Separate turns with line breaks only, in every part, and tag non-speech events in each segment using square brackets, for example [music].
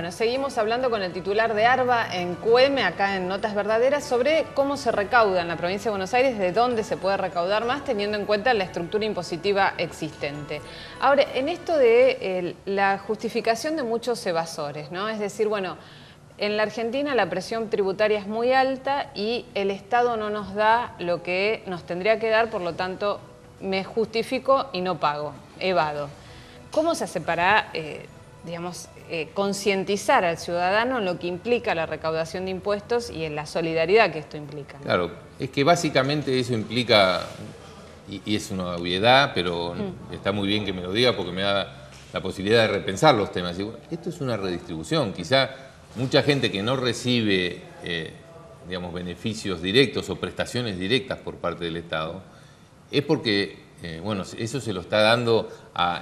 Bueno, seguimos hablando con el titular de ARBA en Cueme, acá en Notas Verdaderas, sobre cómo se recauda en la provincia de Buenos Aires, de dónde se puede recaudar más, teniendo en cuenta la estructura impositiva existente. Ahora, en esto de eh, la justificación de muchos evasores, ¿no? Es decir, bueno, en la Argentina la presión tributaria es muy alta y el Estado no nos da lo que nos tendría que dar, por lo tanto, me justifico y no pago, evado. ¿Cómo se hace para... Eh, digamos, eh, concientizar al ciudadano en lo que implica la recaudación de impuestos y en la solidaridad que esto implica.
Claro, es que básicamente eso implica, y, es una obviedad, pero mm. está muy bien que me lo diga porque me da la posibilidad de repensar los temas. esto es una redistribución, quizá mucha gente que no recibe eh, digamos, beneficios directos o prestaciones directas por parte del Estado es porque eh, bueno, eso se lo está dando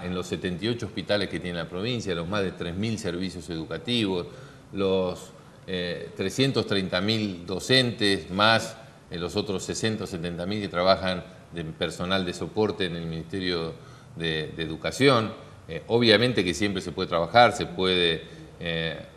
en los 78 hospitales que tiene la provincia, los más de 3.000 servicios educativos, los 330.000 eh, docentes, más eh, los otros 60 o 70.000 que trabajan de personal de soporte en el Ministerio de, de Educación. obviamente que siempre se puede trabajar, se puede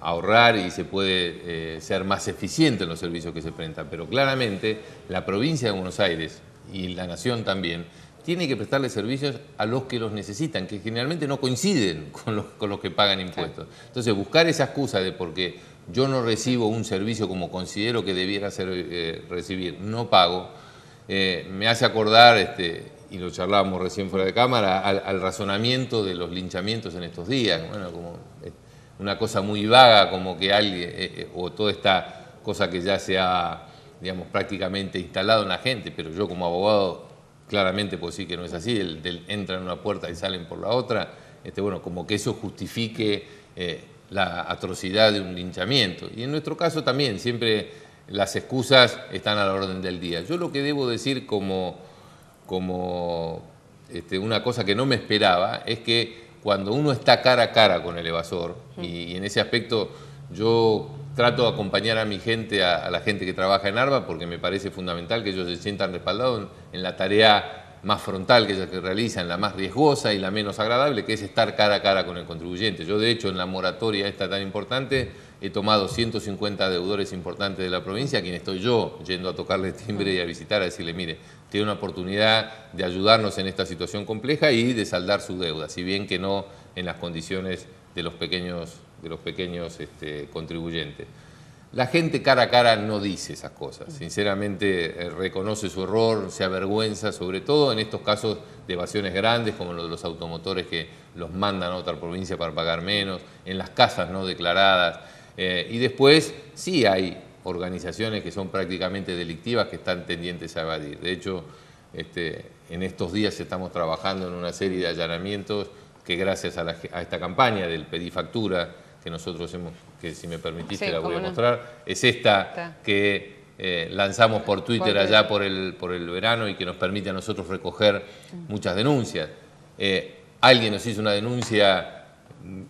ahorrar y se puede ser más eficiente en los servicios que se prestan, pero claramente la provincia de Buenos Aires y la nación también tiene que prestarle servicios a los que los necesitan, que generalmente no coinciden [laughs] con los, que pagan impuestos. Entonces, buscar esa excusa de porque yo no recibo un servicio como considero que debiera ser, eh, recibir, no pago, eh, me hace acordar, este, y lo charlábamos recién fuera de cámara, al, razonamiento de los linchamientos en estos días. Bueno, como eh, una cosa muy vaga, como que alguien, o toda esta cosa que ya se ha, digamos, prácticamente instalado en la gente, pero yo como abogado claramente pues sí que no es así, el, del entran una puerta y salen por la otra, este, bueno, como que eso justifique eh, la atrocidad de un linchamiento. Y en nuestro caso también, siempre las excusas están a la orden del día. Yo lo que debo decir como, como este, una cosa que no me esperaba es que cuando uno está cara a cara con el evasor, y en ese aspecto yo trato de acompañar a mi gente, a, la gente que trabaja en ARBA, porque me parece fundamental que ellos se sientan respaldados en, la tarea más frontal que ellos realizan, la más riesgosa y la menos agradable, que es estar cara a cara con el contribuyente. Yo, de hecho, en la moratoria esta tan importante, he tomado 150 deudores importantes de la provincia, a quien estoy yo yendo a tocarle timbre y a visitar, a decirle, mire, tiene una oportunidad de ayudarnos en esta situación compleja y de saldar su deuda, si bien que no en las condiciones de los pequeños de los pequeños este, contribuyentes. La gente cara a cara no dice esas cosas, mm. sinceramente eh, reconoce su error, se avergüenza, sobre todo en estos casos de evasiones grandes, como los de los automotores que los mandan a otra provincia para pagar menos, en las casas no declaradas. Eh, y después sí hay organizaciones que son prácticamente delictivas que están tendientes a evadir. De hecho, este, en estos días estamos trabajando en una serie de allanamientos que gracias a, a esta campaña del pedifactura que nosotros hemos, que si me permitiste la voy a mostrar, es esta que eh, lanzamos por Twitter allá por el, por el verano y que nos permite a nosotros recoger muchas denuncias. Eh, alguien nos hizo una denuncia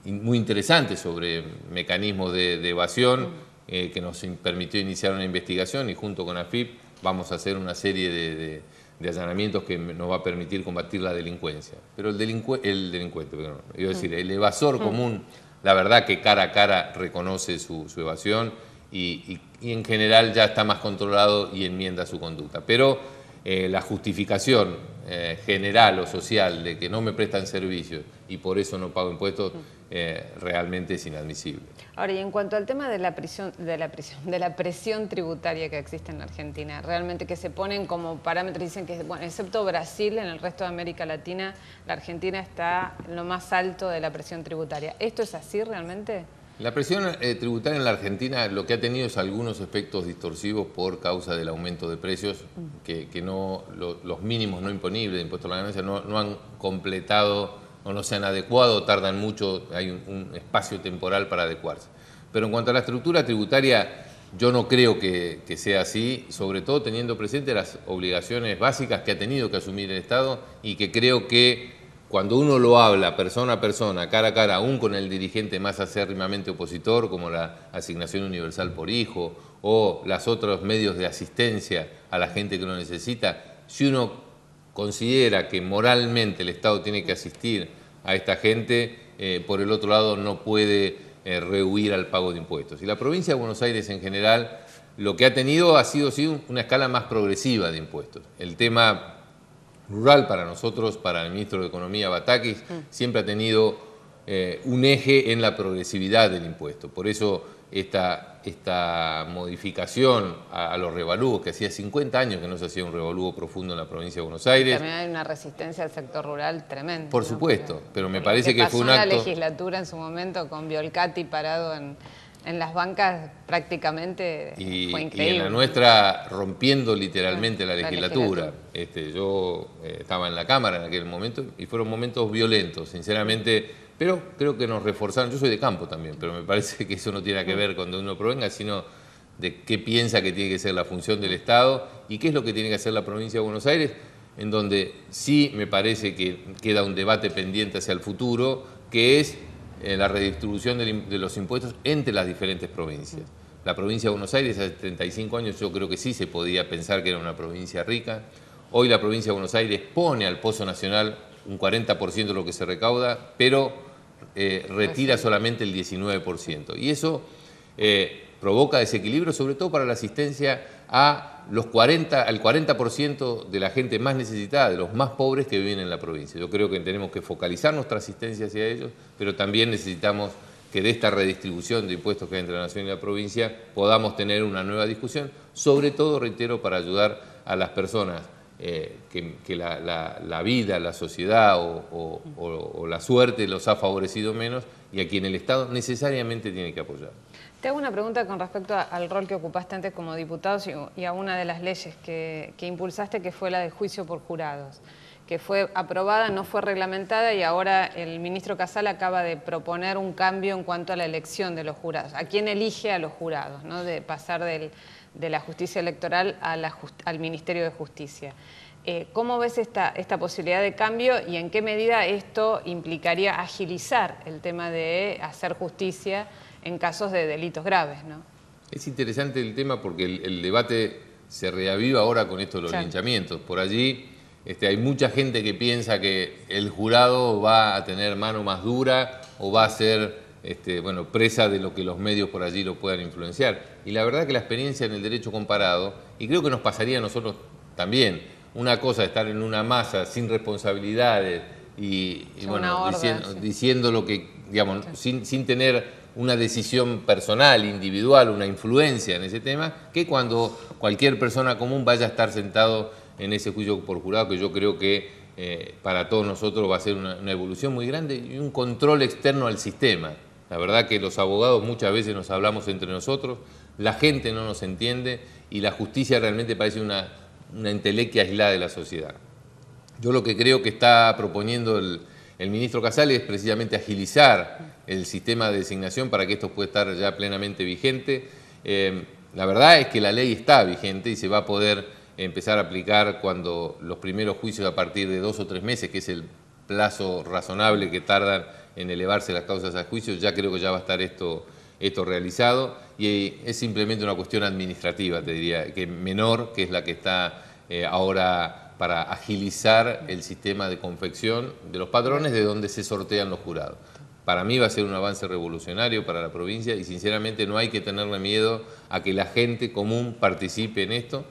muy interesante sobre mecanismos de, evasión eh, que nos permitió iniciar una investigación y junto con AFIP vamos a hacer una serie de, allanamientos que nos va a permitir combatir la delincuencia. Pero el, el delincuente, perdón, decir, mm. el evasor mm. común la verdad que cara a cara reconoce su, evasión y, en general ya está más controlado y enmienda su conducta. Pero eh, la justificación eh, general o social de que no me prestan servicios y por eso no pago impuestos, eh, realmente es inadmisible.
Ahora, y en cuanto al tema de la prisión, de la prisión, de la presión tributaria que existe en la Argentina, realmente que se ponen como parámetros, dicen que, bueno, excepto Brasil, en el resto de América Latina, la Argentina está en lo más alto de la presión tributaria. ¿Esto es así realmente?
La presión eh, tributaria en la Argentina lo que ha tenido es algunos efectos distorsivos por causa del aumento de precios, mm. que, no los mínimos no imponibles de impuesto a la ganancia no, han completado o no se han adecuado, tardan mucho, hay un, espacio temporal para adecuarse. Pero en cuanto a la estructura tributaria, yo no creo que sea así, sobre todo teniendo presente las obligaciones básicas que ha tenido que asumir el Estado y que creo que cuando uno lo habla persona a persona, cara a cara, aún con el dirigente más acérrimamente opositor, como la asignación universal por hijo o los otros medios de asistencia a la gente que lo necesita, si uno considera que moralmente el Estado tiene que asistir a esta gente, eh, por el otro lado no puede eh, rehuir al pago de impuestos. Y la provincia de Buenos Aires en general lo que ha tenido ha sido una escala más progresiva de impuestos. El tema rural para nosotros, para el ministro de Economía Batakis, mm. siempre ha tenido eh, un eje en la progresividad del impuesto. Por eso esta, esta modificación a, los revalúos, que hacía 50 años que no se hacía un revalúo profundo en la provincia de Buenos Aires. También
hay una resistencia al sector rural tremenda. Por supuesto,
pero me parece que, fue un acto...
legislatura en su momento con Biolcati parado en en las bancas prácticamente y, fue increíble. Y en la
nuestra rompiendo literalmente ah, la legislatura. Este, yo eh, estaba en la Cámara en aquel momento y fueron momentos violentos, sinceramente, pero creo que nos reforzaron. Yo soy de campo también, pero me parece que eso no tiene que mm. ver con de uno provenga, sino de qué piensa que tiene que ser la función del Estado y qué es lo que tiene que hacer la provincia de Buenos Aires, en donde sí me parece que queda un debate pendiente hacia el futuro, que es la redistribución de los impuestos entre las diferentes provincias. La provincia de Buenos Aires hace 35 años yo creo que sí se podía pensar que era una provincia rica. Hoy la provincia de Buenos Aires pone al Pozo Nacional un 40% de lo que se recauda, pero eh, retira solamente el 19%. Y eso eh, provoca desequilibrio, sobre todo para la asistencia a los 40, al 40% de la gente más necesitada, de los más pobres que viven en la provincia. Yo creo que tenemos que focalizar nuestra asistencia hacia ellos, pero también necesitamos que de esta redistribución de impuestos que hay entre la nación y la provincia podamos tener una nueva discusión, sobre todo, reitero, para ayudar a las personas eh, que, la, vida, la sociedad o la suerte los ha favorecido menos y a quien el Estado necesariamente tiene que apoyar.
Te hago una pregunta con respecto al rol que ocupaste antes como diputado y, a una de las leyes que, impulsaste, que fue la de juicio por jurados, que fue aprobada, no fue reglamentada y ahora el ministro Casal acaba de proponer un cambio en cuanto a la elección de los jurados, a quién elige a los jurados, ¿no? de pasar de la justicia electoral al Ministerio de Justicia. Eh, ¿Cómo ves esta, esta posibilidad de cambio y en qué medida esto implicaría agilizar el tema de hacer justicia? en casos de delitos graves. ¿no?
Es interesante el tema porque el, debate se reaviva ahora con esto de los linchamientos. Por allí este, hay mucha gente que piensa que el jurado va a tener mano más dura o va a ser este, bueno, presa de lo que los medios por allí lo puedan influenciar. Y la verdad que la experiencia en el derecho comparado, y creo que nos pasaría a nosotros también, una cosa estar en una masa sin responsabilidades y, diciendo, lo que, digamos, sin, sin tener una decisión personal, individual, una influencia en ese tema, que cuando cualquier persona común vaya a estar sentado en ese juicio por jurado, que yo creo que eh, para todos nosotros va a ser una, evolución muy grande y un control externo al sistema. La verdad que los abogados muchas veces nos hablamos entre nosotros, la gente no nos entiende y la justicia realmente parece una, una entelequia aislada de la sociedad. Yo lo que creo que está proponiendo el, el ministro Casales es precisamente agilizar el sistema de designación para que esto pueda estar ya plenamente vigente. Eh, la verdad es que la ley está vigente y se va a poder empezar a aplicar cuando los primeros juicios a partir de dos o tres meses, que es el plazo razonable que tardan en elevarse las causas a juicio, ya creo que ya va a estar esto, esto realizado y es simplemente una cuestión administrativa, te diría, que menor, que es la que está eh, ahora para agilizar el sistema de confección de los padrones de donde se sortean los jurados para mí va a ser un avance revolucionario para la provincia y sinceramente no hay que tenerle miedo a que la gente común participe en esto.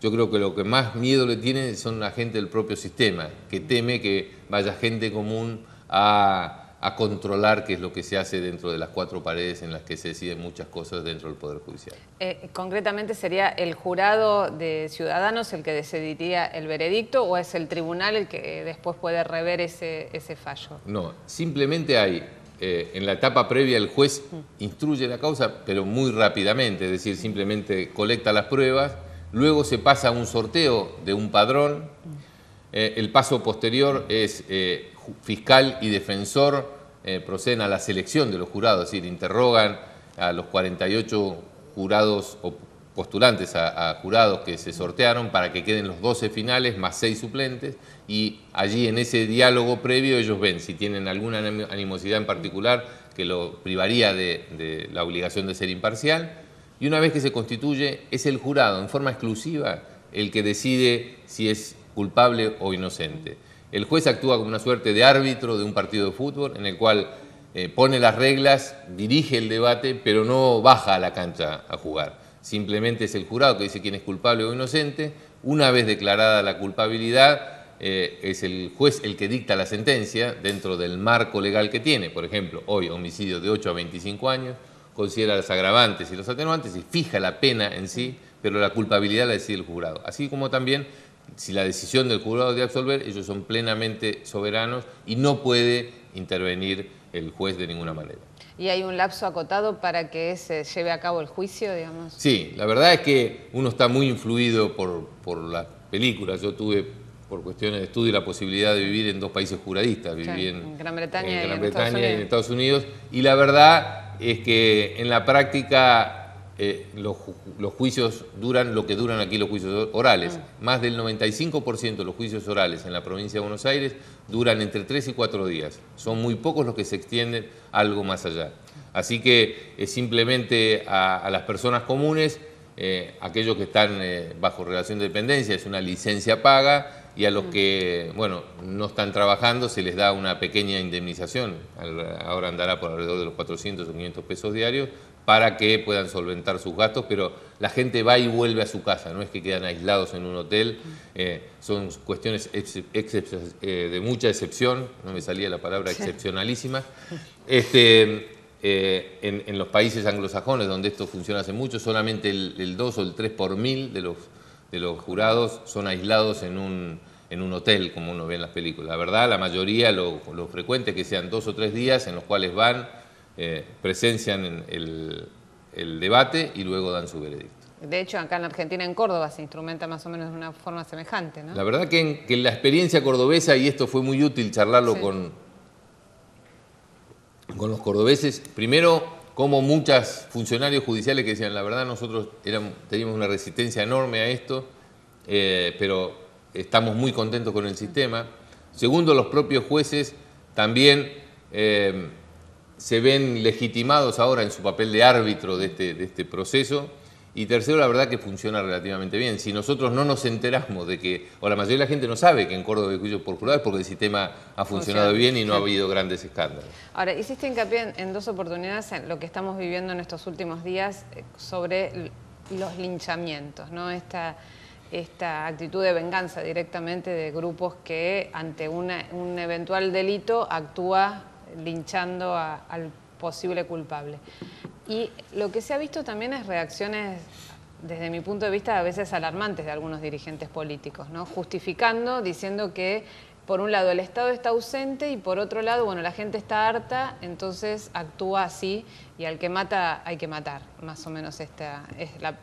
Yo creo que lo que más miedo le tiene son la gente del propio sistema, que teme que vaya gente común a, controlar qué es lo que se hace dentro de las cuatro paredes en las que se deciden muchas cosas dentro del Poder Judicial.
Eh, concretamente, ¿sería el jurado de ciudadanos el que decidiría el veredicto o es el tribunal el que eh, después puede rever ese, ese fallo? No,
simplemente hay eh, en la etapa previa el juez mm. instruye la causa, pero muy rápidamente, es decir, simplemente colecta las pruebas, luego se pasa a un sorteo de un padrón, mm. eh, el paso posterior es eh, fiscal y defensor proceden a la selección de los jurados, es decir, interrogan a los 48 jurados o postulantes a, jurados que se sortearon para que queden los 12 finales más 6 suplentes y allí en ese diálogo previo ellos ven si tienen alguna animosidad en particular que lo privaría de, la obligación de ser imparcial y una vez que se constituye es el jurado en forma exclusiva el que decide si es culpable o inocente. El juez actúa como una suerte de árbitro de un partido de fútbol en el cual eh, pone las reglas, dirige el debate, pero no baja a la cancha a jugar simplemente es el jurado que dice quién es culpable o inocente. Una vez declarada la culpabilidad, eh, es el juez el que dicta la sentencia dentro del marco legal que tiene. Por ejemplo, hoy homicidio de 8 a 25 años, considera los agravantes y los atenuantes y fija la pena en sí, pero la culpabilidad la decide el jurado. Así como también si la decisión del jurado de absolver, ellos son plenamente soberanos y no puede intervenir el juez de ninguna manera
y hay un lapso acotado para que se lleve a cabo el juicio, digamos.
Sí, la verdad es que uno está muy influido por, por las películas. Yo tuve, por cuestiones de estudio, la posibilidad de vivir en dos países juradistas. Viví en,
Gran Bretaña, y en
Estados Unidos. Y la verdad es que en la práctica eh, los, juicios duran lo que duran aquí los juicios orales. Ah. Más del 95% de los juicios orales en la provincia de Buenos Aires duran entre 3 y 4 días. Son muy pocos los que se extienden algo más allá. Así que es eh, simplemente a, las personas comunes, eh, aquellos que están bajo relación de dependencia, es una licencia paga, y a los mm. que, no están trabajando se les da una pequeña indemnización, ahora andará por alrededor de los 400 o 500 pesos diarios, para que puedan solventar sus gastos, pero la gente va y vuelve a su casa, no es que quedan aislados en un hotel, eh, son cuestiones eh, de mucha excepción, no me salía la palabra excepcionalísima, este, eh, en, los países anglosajones donde esto funciona hace mucho, solamente el, 2 o el 3 por mil de los, de los jurados son aislados en un, en un hotel, como uno ve en las películas. La verdad, la mayoría, lo, lo frecuente que sean dos o tres días en los cuales van eh, presencian el, debate y luego dan su veredicto.
De hecho, acá en Argentina, en Córdoba, se instrumenta más o menos de una forma semejante, La
verdad que en, la experiencia cordobesa, y esto fue muy útil charlarlo con, con los cordobeses, primero, como muchos funcionarios judiciales que decían, la verdad nosotros teníamos una resistencia enorme a esto, eh, pero estamos muy contentos con el sistema. Segundo, los propios jueces también... Eh, se ven legitimados ahora en su papel de árbitro de este, este proceso. Y tercero, la verdad que funciona relativamente bien. Si nosotros no nos enteramos de que, o la mayoría de la gente no sabe que en Córdoba hay juicio por jurado es porque el sistema ha funcionado bien y no ha habido grandes escándalos.
Ahora, hiciste hincapié en, dos oportunidades en lo que estamos viviendo en estos últimos días eh, sobre los linchamientos, ¿no? Esta, esta actitud de venganza directamente de grupos que ante un eventual delito actúa linchando al posible culpable. Y lo que se ha visto también es reacciones, desde mi punto de vista, a veces alarmantes de algunos dirigentes políticos, ¿no? justificando, diciendo que por un lado el Estado está ausente y por otro lado, bueno, la gente está harta, entonces actúa así y al que mata hay que matar, más o menos es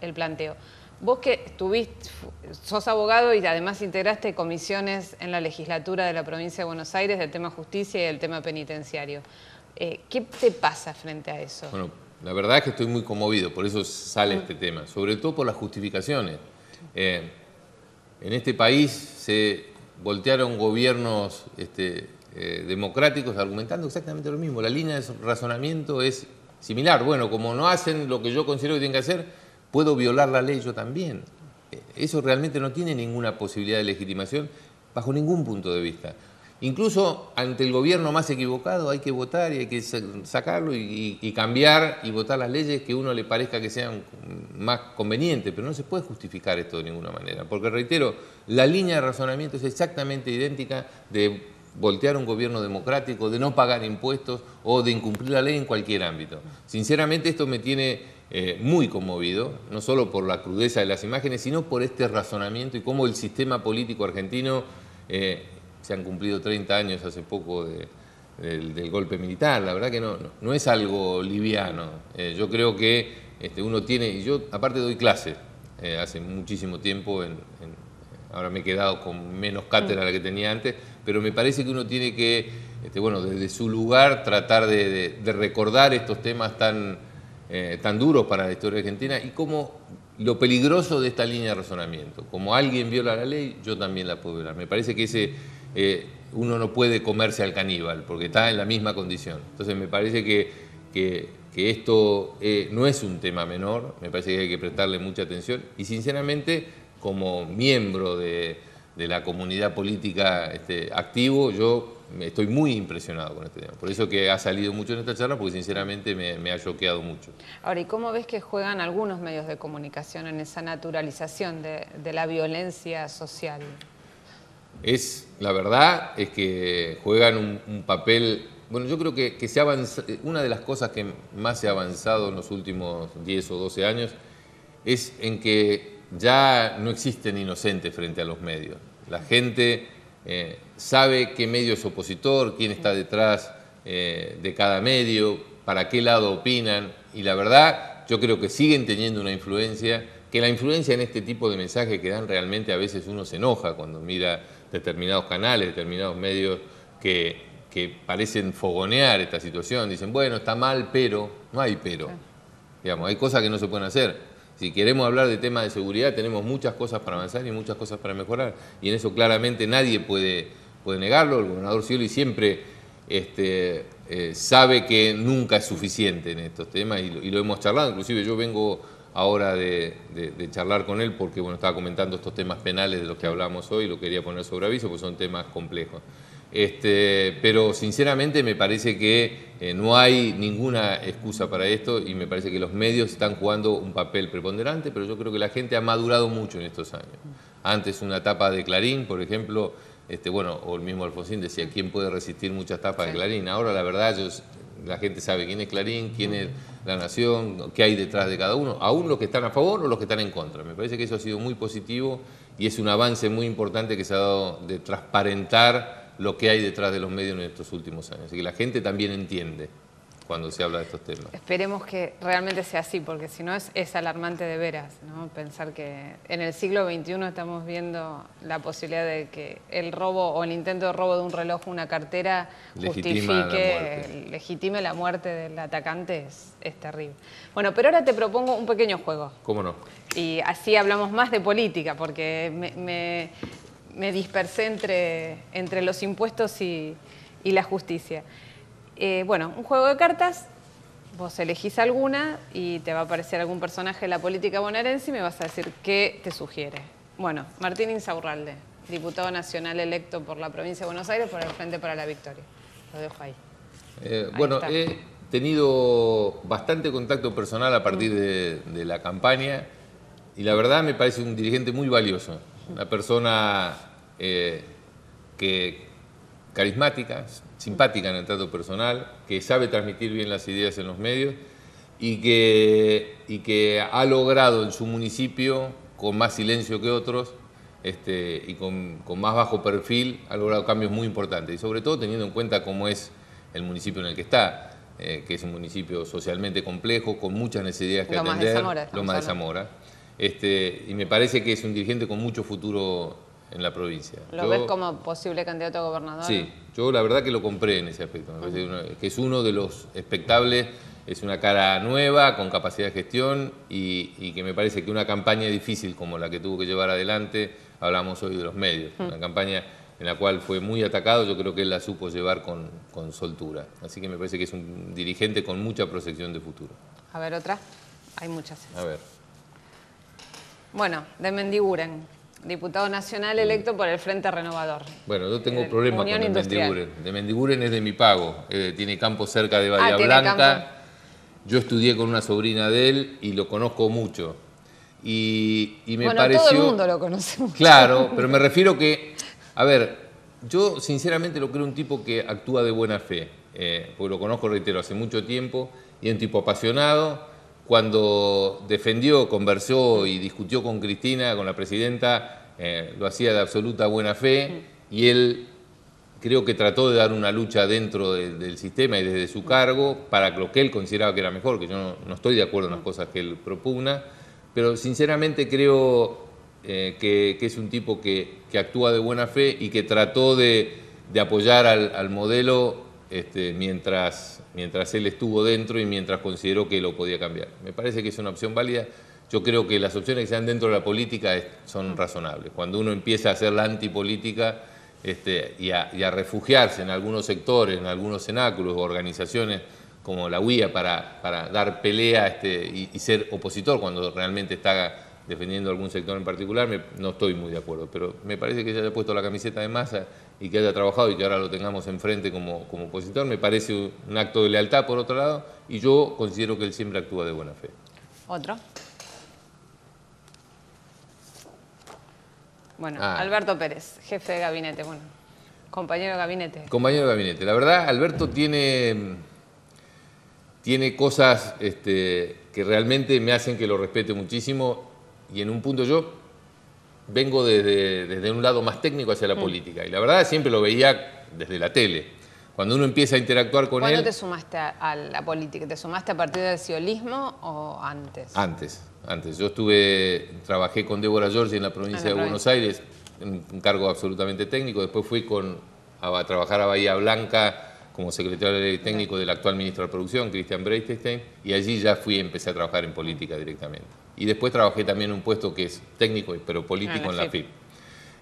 el planteo. Vos que estuviste, sos abogado y además integraste comisiones en la legislatura de la provincia de Buenos Aires del tema justicia y del tema penitenciario. Eh, ¿Qué te pasa frente a eso? Bueno,
la verdad es que estoy muy conmovido, por eso sale este tema, sobre todo por las justificaciones. Eh, en este país se voltearon gobiernos este, eh, democráticos argumentando exactamente lo mismo. La línea de razonamiento es similar. Bueno, como no hacen lo que yo considero que tienen que hacer, puedo violar la ley yo también. Eh, eso realmente no tiene ninguna posibilidad de legitimación bajo ningún punto de vista. Incluso ante el gobierno más equivocado hay que votar y hay que sacarlo y, cambiar y votar las leyes que uno le parezca que sean más convenientes, pero no se puede justificar esto de ninguna manera, porque reitero, la línea de razonamiento es exactamente idéntica de voltear un gobierno democrático, de no pagar impuestos o de incumplir la ley en cualquier ámbito. Sinceramente esto me tiene eh, muy conmovido, no solo por la crudeza de las imágenes, sino por este razonamiento y cómo el sistema político argentino... Eh, se han cumplido 30 años hace poco del, golpe militar, la verdad que no, no, es algo liviano. Eh, yo creo que este, uno tiene, y yo aparte doy clases eh, hace muchísimo tiempo, ahora me he quedado con menos cátedra mm. la que tenía antes, pero me parece que uno tiene que, este, bueno, desde su lugar tratar de, recordar estos temas tan, eh, tan duros para la historia argentina y como lo peligroso de esta línea de razonamiento. Como alguien viola la ley, yo también la puedo violar. Me parece que ese eh, uno no puede comerse al caníbal, porque está en la misma condición. Entonces me parece que, esto eh, no es un tema menor, me parece que hay que prestarle mucha atención y sinceramente como miembro de, la comunidad política este, activo, yo estoy muy impresionado con este tema. Por eso que ha salido mucho en esta charla, porque sinceramente me, ha choqueado mucho.
Ahora, ¿y cómo ves que juegan algunos medios de comunicación en esa naturalización de, de la violencia social?
Es, la verdad es que juegan un, papel bueno, yo creo que, que se una de las cosas que más se ha avanzado en los últimos 10 o 12 años es en que ya no existen inocentes frente a los medios. La gente eh, sabe qué medio es opositor, quién está detrás eh, de cada medio, para qué lado opinan y la verdad yo creo que siguen teniendo una influencia que la influencia en este tipo de mensajes que dan realmente a veces uno se enoja cuando mira determinados canales, determinados medios que, parecen fogonear esta situación, dicen, bueno, está mal, pero, no hay pero. Digamos, hay cosas que no se pueden hacer. Si queremos hablar de temas de seguridad, tenemos muchas cosas para avanzar y muchas cosas para mejorar. Y en eso claramente nadie puede, puede negarlo. El gobernador Cioli siempre este, eh, sabe que nunca es suficiente en estos temas y y lo hemos charlado. Inclusive yo vengo ahora de, charlar con él porque bueno, estaba comentando estos temas penales de los que hablamos hoy, lo quería poner sobre aviso porque son temas complejos. Este, pero sinceramente me parece que eh, no hay ninguna excusa para esto y me parece que los medios están jugando un papel preponderante, pero yo creo que la gente ha madurado mucho en estos años. Antes una tapa de Clarín, por ejemplo, este, bueno, o el mismo Alfonsín decía, ¿quién puede resistir muchas tapas de Clarín? Ahora la verdad yo la gente sabe quién es Clarín, quién es La Nación, qué hay detrás de cada uno, aún los que están a favor o los que están en contra. Me parece que eso ha sido muy positivo y es un avance muy importante que se ha dado de transparentar lo que hay detrás de los medios en estos últimos años. Así que la gente también entiende cuando se habla de estos temas.
Esperemos que realmente sea así, porque si no es, alarmante de veras, ¿no? Pensar que en el siglo XXI estamos viendo la posibilidad de que el robo o el intento de robo de un reloj o una cartera
justifique,
legitime la muerte del atacante, es, terrible. Bueno, pero ahora te propongo un pequeño juego. ¿Cómo no? Y así hablamos más de política, porque me, me, dispersé entre, entre los impuestos y, y la justicia. Eh, bueno, un juego de cartas, vos elegís alguna y te va a aparecer algún personaje de la política bonaerense y me vas a decir qué te sugiere. Bueno, Martín Insaurralde, diputado nacional electo por la provincia de Buenos Aires por el Frente para la Victoria. Lo dejo ahí.
Eh, bueno, he tenido bastante contacto personal a partir de, la campaña y la verdad me parece un dirigente muy valioso, una persona eh, que carismática, simpática en el trato personal, que sabe transmitir bien las ideas en los medios y que, y que ha logrado en su municipio, con más silencio que otros este, y con, más bajo perfil, ha logrado cambios muy importantes. Y sobre todo teniendo en cuenta cómo es el municipio en el que está, eh, que es un municipio socialmente complejo, con muchas necesidades que Lomas atender. De Zamora, Loma de Zamora. Este, y me parece que es un dirigente con mucho futuro en la provincia. ¿Lo ves como
posible candidato a gobernador? Sí,
yo la verdad que lo compré en ese aspecto. que es uno de los espectables es una cara nueva, con capacidad de gestión y, que me parece que una campaña difícil como la que tuvo que llevar adelante, hablamos hoy de los medios, una campaña en la cual fue muy atacado, yo creo que él la supo llevar con, con soltura. Así que me parece que es un dirigente con mucha proyección de futuro.
A ver, otra. Hay muchas. A ver. Bueno, de Mendiguren diputado nacional electo por el Frente Renovador.
Bueno, yo tengo eh, problemas con el Mendiguren. De Mendiguren es de mi pago, tiene campo cerca de Bahía ah, Blanca. Yo estudié con una sobrina de él y lo conozco mucho. Y, me bueno, todo el mundo
lo conoce mucho. Claro, pero me refiero
que... A ver, yo sinceramente lo creo un tipo que actúa de buena fe, eh, porque lo conozco, reitero, hace mucho tiempo, y es un tipo apasionado, cuando defendió, conversó y discutió con Cristina, con la presidenta, eh, lo hacía de absoluta buena fe y él creo que trató de dar una lucha dentro del sistema y desde su cargo para lo que él consideraba que era mejor, que yo no, estoy de acuerdo en las cosas que él propugna, pero sinceramente creo eh, que, es un tipo que, actúa de buena fe y que trató de, apoyar al modelo este, mientras, mientras él estuvo dentro y mientras consideró que lo podía cambiar. Me parece que es una opción válida. Yo creo que las opciones que se dan dentro de la política son razonables. Cuando uno empieza a hacer la antipolítica este, y, a, refugiarse en algunos sectores, en algunos cenáculos o organizaciones como la UIA para, para dar pelea este, y, y ser opositor cuando realmente está defendiendo algún sector en particular, no estoy muy de acuerdo, pero me parece que ella haya puesto la camiseta de masa y que haya trabajado y que ahora lo tengamos enfrente como, como opositor, me parece un acto de lealtad por otro lado y yo considero que él siempre actúa de buena fe.
Otro. Bueno, ah. Alberto Pérez, jefe de gabinete, bueno, compañero de gabinete.
Compañero de gabinete. La verdad, Alberto tiene, tiene cosas este, que realmente me hacen que lo respete muchísimo y en un punto yo vengo desde, un lado más técnico hacia la mm. política. Y la verdad siempre lo veía desde la tele. Cuando uno empieza a interactuar con él... ¿Cuándo te
sumaste a, la política? ¿Te sumaste a partir del ciolismo o antes?
Antes, antes. Yo estuve, trabajé con Débora Giorgi en la provincia de Buenos Aires, en un cargo absolutamente técnico. Después fui con, a, trabajar a Bahía Blanca como secretario técnico del actual ministro de Producción, Cristian Breitstein, y allí ya fui, empecé a trabajar en política directamente y después trabajé también en un puesto que es técnico, pero político ah, en la FIP.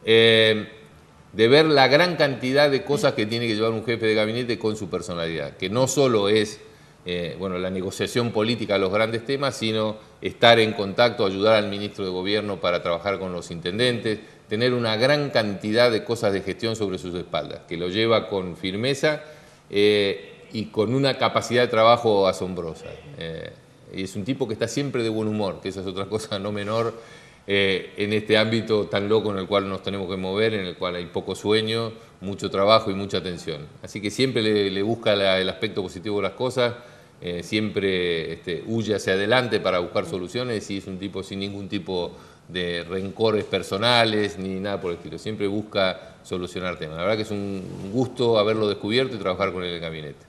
Eh, de ver la gran cantidad de cosas que tiene que llevar un jefe de gabinete con su personalidad, que no solo es eh, bueno, la negociación política de los grandes temas, sino estar en contacto, ayudar al ministro de gobierno para trabajar con los intendentes, tener una gran cantidad de cosas de gestión sobre sus espaldas, que lo lleva con firmeza eh, y con una capacidad de trabajo asombrosa. Y es un tipo que está siempre de buen humor, que esa es otra [laughs] cosa no menor eh, en este ámbito tan loco en el cual nos tenemos que mover, en el cual hay poco sueño, mucho trabajo y mucha atención. Así que siempre le, busca el aspecto positivo de las cosas, eh, siempre este, huye hacia adelante para buscar soluciones y es un tipo sin ningún tipo de rencores personales ni nada por el estilo. Siempre busca solucionar temas. La verdad que es un gusto haberlo descubierto y trabajar con él en el gabinete.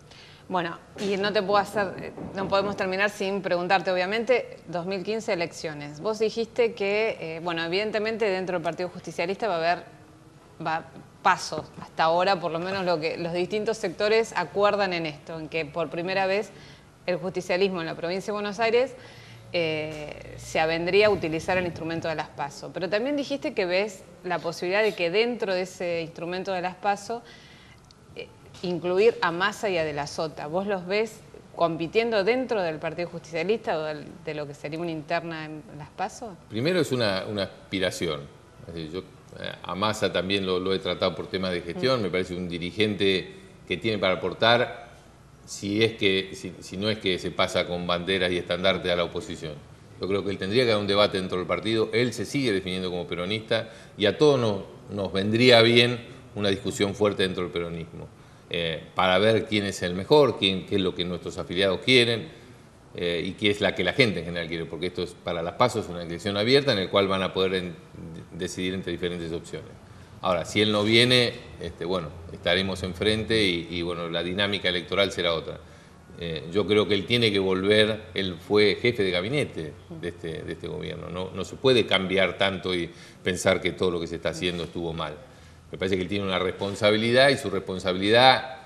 Bueno, y no te puedo hacer, no podemos terminar sin preguntarte, obviamente, 2015 elecciones. Vos dijiste que, eh, bueno, evidentemente dentro del Partido Justicialista va a haber pasos, hasta ahora por lo menos lo que los distintos sectores acuerdan en esto, en que por primera vez el justicialismo en la provincia de Buenos Aires eh, se avendría a utilizar el instrumento de las PASO. Pero también dijiste que ves la posibilidad de que dentro de ese instrumento de las PASO incluir a Massa y a De la Sota. ¿Vos los ves compitiendo dentro del Partido Justicialista o de lo que sería una interna en las PASO?
Primero es una, aspiración. yo eh, a Massa también lo, he tratado por temas de gestión, me parece un dirigente que tiene para aportar si, es que, si, no es que se pasa con banderas y estandarte a la oposición. Yo creo que él tendría que dar un debate dentro del partido, él se sigue definiendo como peronista y a todos nos vendría bien una discusión fuerte dentro del peronismo. Eh, para ver quién es el mejor, quién, qué es lo que nuestros afiliados quieren eh, y qué es la que la gente en general quiere, porque esto es para las pasos una elección abierta en la cual van a poder decidir entre diferentes opciones. Ahora, si él no viene, este, bueno, estaremos enfrente y, bueno, la dinámica electoral será otra. Eh, yo creo que él tiene que volver, él fue jefe de gabinete de este, este gobierno, no se puede cambiar tanto y pensar que todo lo que se está haciendo estuvo mal. Me parece que él tiene una responsabilidad y su responsabilidad,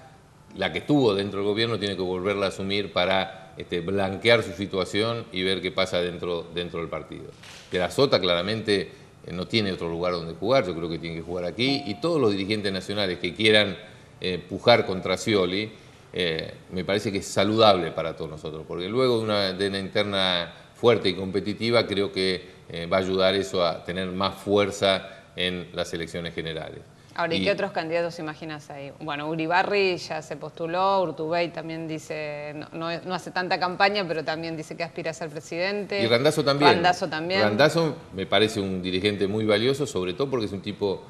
la que tuvo dentro del gobierno, tiene que volverla a asumir para este, blanquear su situación y ver qué pasa dentro, dentro del partido. Que la Sota claramente eh, no tiene otro lugar donde jugar, yo creo que tiene que jugar aquí y todos los dirigentes nacionales que quieran eh, pujar contra Scioli, eh, me parece que es saludable para todos nosotros, porque luego de una, interna fuerte y competitiva creo que va a ayudar eso a tener más fuerza en las elecciones generales.
Ahora, ¿y, qué otros candidatos imaginas ahí? Bueno, Uribarri ya se postuló, Urtubey también dice, no, hace tanta campaña, pero también dice que aspira a ser presidente. Y Randazo también. Randazo también. Randazo
me parece un dirigente muy valioso, sobre todo porque es un tipo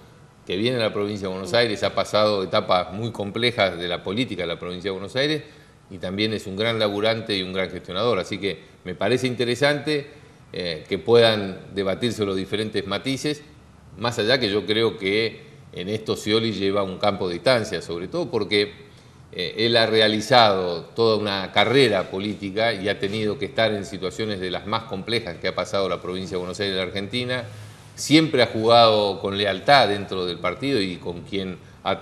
que viene de la provincia de Buenos Aires, ha pasado etapas muy complejas de la política de la provincia de Buenos Aires y también es un gran laburante y un gran gestionador. Así que me parece interesante eh, que puedan debatirse los diferentes matices, más allá que yo creo que en esto Scioli lleva un campo de distancia, sobre todo porque eh, él ha realizado toda una carrera política y ha tenido que estar en situaciones de las más complejas que ha pasado la provincia de Buenos Aires y Argentina. Siempre ha jugado con lealtad dentro del partido y con quien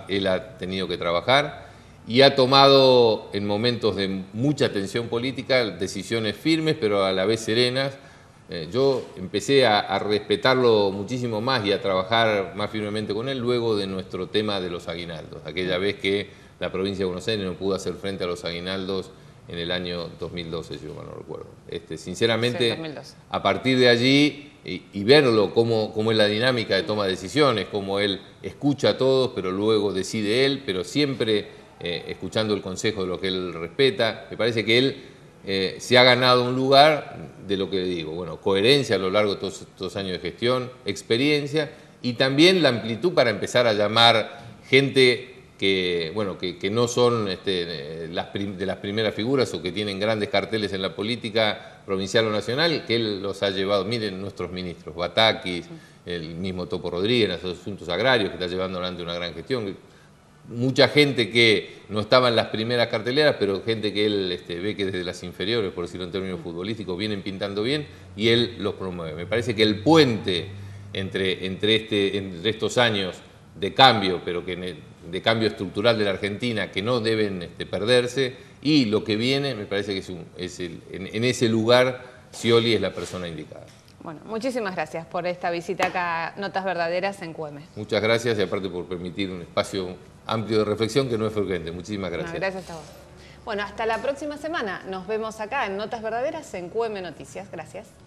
él ha tenido que trabajar y ha tomado en momentos de mucha tensión política decisiones firmes pero a la vez serenas eh, yo empecé a, respetarlo muchísimo más y a trabajar más firmemente con él luego de nuestro tema de los aguinaldos, aquella vez que la provincia de Buenos Aires no pudo hacer frente a los aguinaldos en el año 2012, si yo mal no recuerdo. Este, sinceramente, a partir de allí y, verlo, cómo, es la dinámica de toma de decisiones, cómo él escucha a todos, pero luego decide él, pero siempre eh, escuchando el consejo de lo que él respeta, me parece que él eh, se ha ganado un lugar de lo que digo, bueno, coherencia a lo largo de todos estos años de gestión, experiencia y también la amplitud para empezar a llamar gente que, bueno, que, no son este, de las primeras figuras o que tienen grandes carteles en la política provincial o nacional, que él los ha llevado, miren nuestros ministros, Batakis, el mismo Topo Rodríguez, los asuntos agrarios, que está llevando adelante una gran gestión, mucha gente que no estaba en las primeras carteleras, pero gente que él este, ve que desde las inferiores, por decirlo en términos futbolísticos, vienen pintando bien y él los promueve. Me parece que el puente entre, entre, este, estos años de cambio, pero que de cambio estructural de la Argentina, que no deben este, perderse, y lo que viene, me parece que es, en, ese lugar Scioli es la persona indicada.
Bueno, muchísimas gracias por esta visita acá, Notas Verdaderas en Cuemes.
Muchas gracias y aparte por permitir un espacio amplio de reflexión que no es frecuente. Muchísimas gracias. gracias a vos.
Bueno, hasta la próxima semana. Nos vemos acá en Notas Verdaderas en QM Noticias. Gracias.